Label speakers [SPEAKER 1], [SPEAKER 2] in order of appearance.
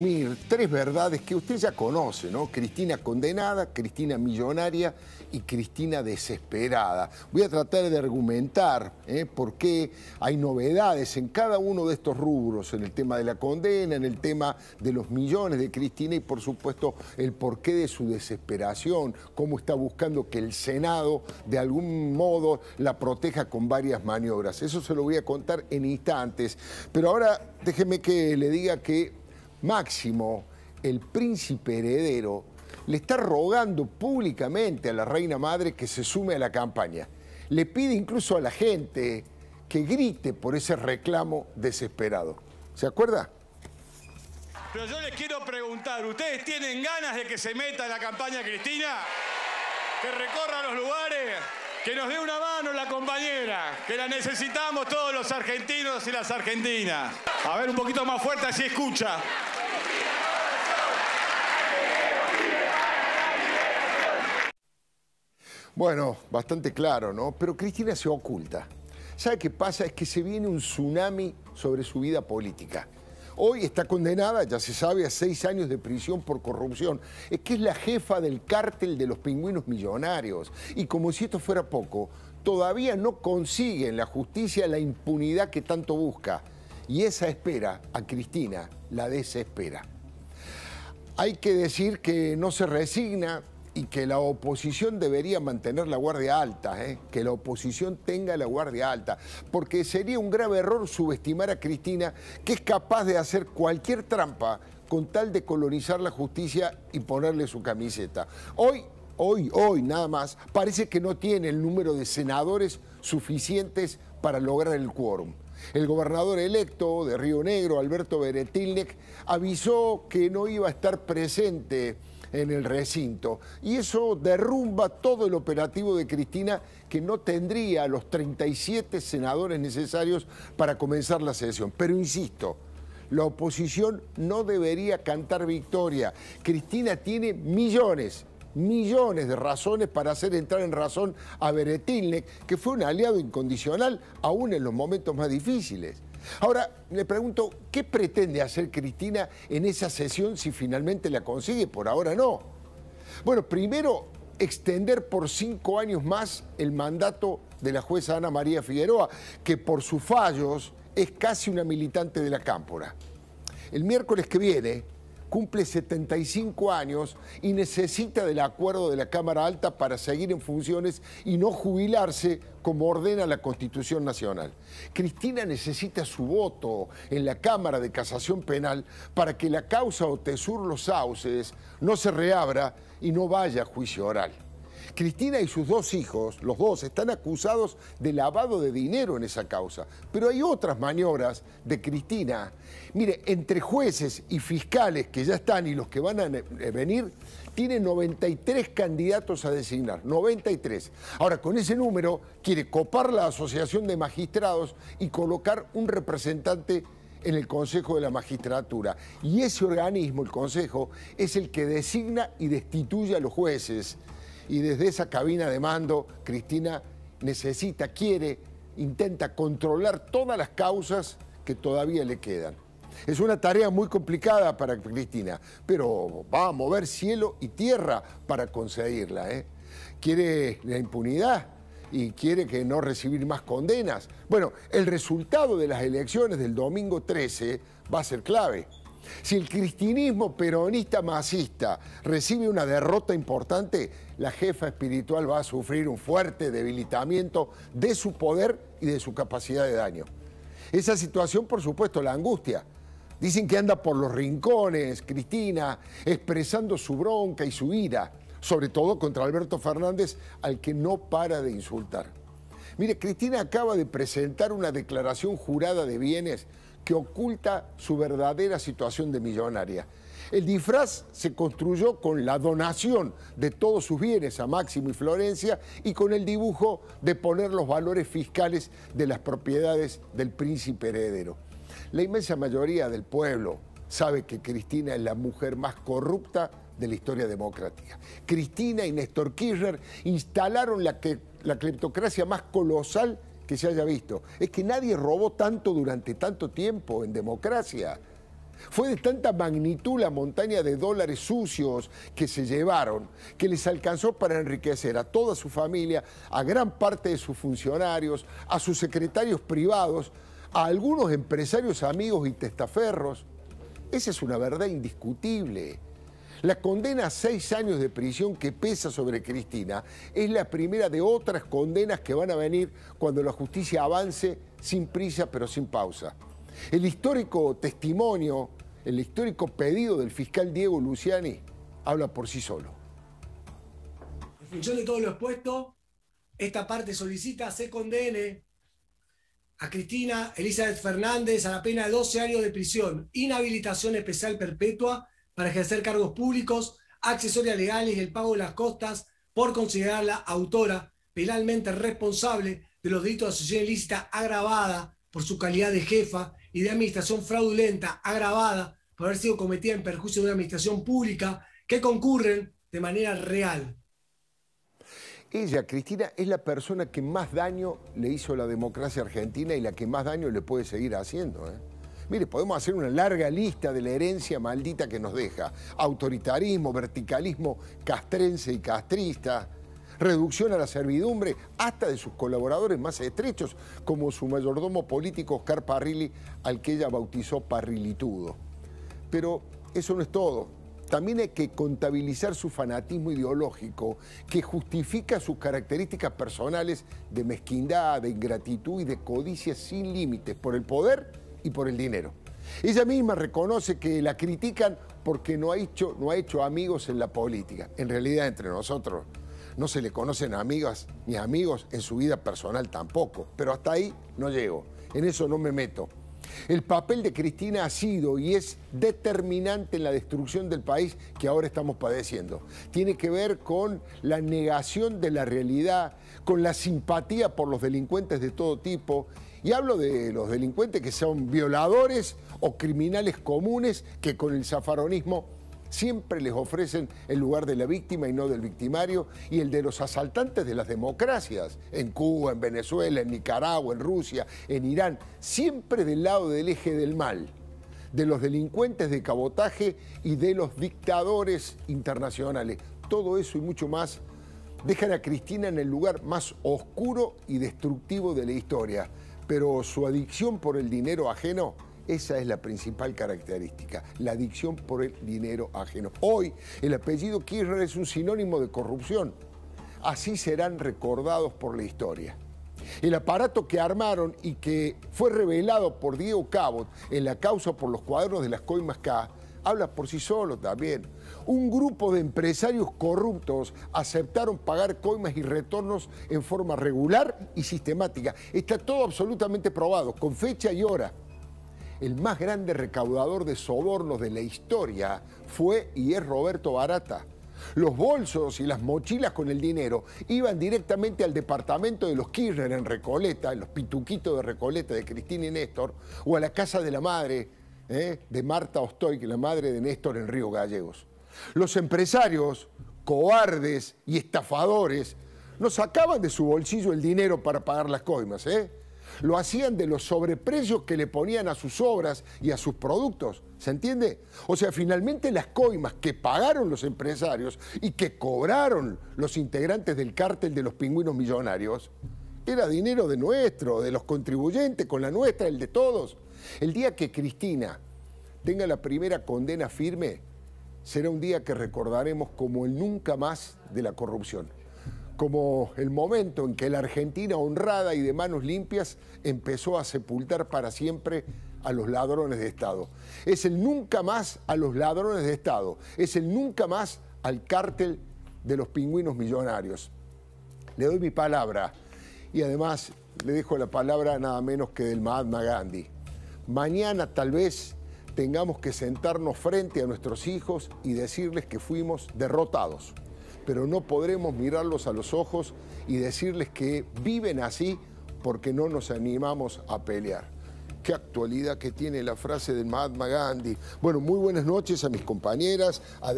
[SPEAKER 1] Mir, tres verdades que usted ya conoce, ¿no? Cristina condenada, Cristina millonaria y Cristina desesperada. Voy a tratar de argumentar ¿eh? por qué hay novedades en cada uno de estos rubros, en el tema de la condena, en el tema de los millones de Cristina y por supuesto el porqué de su desesperación, cómo está buscando que el Senado de algún modo la proteja con varias maniobras. Eso se lo voy a contar en instantes. Pero ahora déjeme que le diga que Máximo, el príncipe heredero, le está rogando públicamente a la reina madre que se sume a la campaña. Le pide incluso a la gente que grite por ese reclamo desesperado. ¿Se acuerda? Pero yo les quiero preguntar, ¿ustedes tienen ganas de que se meta en la campaña Cristina? ¿Que recorra los lugares? Que nos dé una mano la compañera, que la necesitamos todos los argentinos y las argentinas. A ver, un poquito más fuerte, así escucha. Bueno, bastante claro, ¿no? Pero Cristina se oculta. ¿Sabe qué pasa? Es que se viene un tsunami sobre su vida política. Hoy está condenada, ya se sabe, a seis años de prisión por corrupción. Es que es la jefa del cártel de los pingüinos millonarios. Y como si esto fuera poco, todavía no consigue en la justicia la impunidad que tanto busca. Y esa espera a Cristina la desespera. Hay que decir que no se resigna, y que la oposición debería mantener la guardia alta, ¿eh? que la oposición tenga la guardia alta, porque sería un grave error subestimar a Cristina, que es capaz de hacer cualquier trampa con tal de colonizar la justicia y ponerle su camiseta. Hoy, hoy, hoy nada más, parece que no tiene el número de senadores suficientes para lograr el quórum. El gobernador electo de Río Negro, Alberto Beretilnec... avisó que no iba a estar presente en el recinto. Y eso derrumba todo el operativo de Cristina que no tendría los 37 senadores necesarios para comenzar la sesión. Pero insisto, la oposición no debería cantar victoria. Cristina tiene millones, millones de razones para hacer entrar en razón a Beretilne, que fue un aliado incondicional aún en los momentos más difíciles. Ahora, le pregunto, ¿qué pretende hacer Cristina en esa sesión si finalmente la consigue? Por ahora no. Bueno, primero, extender por cinco años más el mandato de la jueza Ana María Figueroa, que por sus fallos es casi una militante de la cámpora. El miércoles que viene, cumple 75 años y necesita del acuerdo de la Cámara Alta para seguir en funciones y no jubilarse como ordena la Constitución Nacional. Cristina necesita su voto en la Cámara de Casación Penal para que la causa Otesur Los Sauces no se reabra y no vaya a juicio oral. Cristina y sus dos hijos, los dos, están acusados de lavado de dinero en esa causa. Pero hay otras maniobras de Cristina. Mire, entre jueces y fiscales que ya están y los que van a eh, venir, tiene 93 candidatos a designar, 93. Ahora, con ese número quiere copar la Asociación de Magistrados y colocar un representante en el Consejo de la Magistratura. Y ese organismo, el Consejo, es el que designa y destituye a los jueces. Y desde esa cabina de mando, Cristina necesita, quiere, intenta controlar todas las causas que todavía le quedan. Es una tarea muy complicada para Cristina, pero va a mover cielo y tierra para conseguirla. ¿eh? Quiere la impunidad y quiere que no recibir más condenas. Bueno, el resultado de las elecciones del domingo 13 va a ser clave. Si el cristianismo peronista masista recibe una derrota importante, la jefa espiritual va a sufrir un fuerte debilitamiento de su poder y de su capacidad de daño. Esa situación, por supuesto, la angustia. Dicen que anda por los rincones, Cristina, expresando su bronca y su ira, sobre todo contra Alberto Fernández, al que no para de insultar. Mire, Cristina acaba de presentar una declaración jurada de bienes que oculta su verdadera situación de millonaria. El disfraz se construyó con la donación de todos sus bienes a Máximo y Florencia y con el dibujo de poner los valores fiscales de las propiedades del príncipe heredero. La inmensa mayoría del pueblo sabe que Cristina es la mujer más corrupta de la historia democrática. Cristina y Néstor Kirchner instalaron la, que, la cleptocracia más colosal que se haya visto. Es que nadie robó tanto durante tanto tiempo en democracia. Fue de tanta magnitud la montaña de dólares sucios que se llevaron, que les alcanzó para enriquecer a toda su familia, a gran parte de sus funcionarios, a sus secretarios privados, a algunos empresarios amigos y testaferros. Esa es una verdad indiscutible. La condena a seis años de prisión que pesa sobre Cristina es la primera de otras condenas que van a venir cuando la justicia avance sin prisa pero sin pausa. El histórico testimonio, el histórico pedido del fiscal Diego Luciani habla por sí solo. En función de todo lo expuesto, esta parte solicita se condene a Cristina Elizabeth Fernández a la pena de 12 años de prisión, inhabilitación especial perpetua para ejercer cargos públicos, accesorias legales y el pago de las costas por considerarla autora penalmente responsable de los delitos de asociación ilícita agravada por su calidad de jefa y de administración fraudulenta agravada por haber sido cometida en perjuicio de una administración pública que concurren de manera real. Ella, Cristina, es la persona que más daño le hizo a la democracia argentina y la que más daño le puede seguir haciendo. ¿eh? Mire, podemos hacer una larga lista de la herencia maldita que nos deja. Autoritarismo, verticalismo castrense y castrista, reducción a la servidumbre hasta de sus colaboradores más estrechos, como su mayordomo político Oscar Parrilli, al que ella bautizó Parrilitudo. Pero eso no es todo. También hay que contabilizar su fanatismo ideológico, que justifica sus características personales de mezquindad, de ingratitud y de codicia sin límites por el poder y por el dinero. Ella misma reconoce que la critican porque no ha hecho, no ha hecho amigos en la política. En realidad, entre nosotros, no se le conocen amigas ni amigos en su vida personal tampoco. Pero hasta ahí no llego. En eso no me meto. El papel de Cristina ha sido y es determinante en la destrucción del país que ahora estamos padeciendo. Tiene que ver con la negación de la realidad, con la simpatía por los delincuentes de todo tipo y hablo de los delincuentes que son violadores o criminales comunes que con el zafaronismo siempre les ofrecen el lugar de la víctima y no del victimario, y el de los asaltantes de las democracias, en Cuba, en Venezuela, en Nicaragua, en Rusia, en Irán, siempre del lado del eje del mal, de los delincuentes de cabotaje y de los dictadores internacionales. Todo eso y mucho más dejan a Cristina en el lugar más oscuro y destructivo de la historia pero su adicción por el dinero ajeno, esa es la principal característica, la adicción por el dinero ajeno. Hoy el apellido Kirchner es un sinónimo de corrupción. Así serán recordados por la historia. El aparato que armaron y que fue revelado por Diego Cabot en la causa por los cuadros de las coimas K habla por sí solo también. Un grupo de empresarios corruptos aceptaron pagar coimas y retornos en forma regular y sistemática. Está todo absolutamente probado, con fecha y hora. El más grande recaudador de sobornos de la historia fue y es Roberto Barata. Los bolsos y las mochilas con el dinero iban directamente al departamento de los Kirchner en Recoleta, en los pituquitos de Recoleta de Cristina y Néstor, o a la casa de la madre ¿eh? de Marta Ostoy, la madre de Néstor en Río Gallegos. Los empresarios, cobardes y estafadores, no sacaban de su bolsillo el dinero para pagar las coimas, ¿eh? Lo hacían de los sobreprecios que le ponían a sus obras y a sus productos, ¿se entiende? O sea, finalmente las coimas que pagaron los empresarios y que cobraron los integrantes del cártel de los pingüinos millonarios era dinero de nuestro, de los contribuyentes, con la nuestra, el de todos. El día que Cristina tenga la primera condena firme, será un día que recordaremos como el nunca más de la corrupción, como el momento en que la Argentina honrada y de manos limpias empezó a sepultar para siempre a los ladrones de Estado. Es el nunca más a los ladrones de Estado, es el nunca más al cártel de los pingüinos millonarios. Le doy mi palabra y además le dejo la palabra nada menos que del Mahatma Gandhi. Mañana tal vez tengamos que sentarnos frente a nuestros hijos y decirles que fuimos derrotados, pero no podremos mirarlos a los ojos y decirles que viven así porque no nos animamos a pelear. Qué actualidad que tiene la frase del Mahatma Gandhi. Bueno, muy buenas noches a mis compañeras. A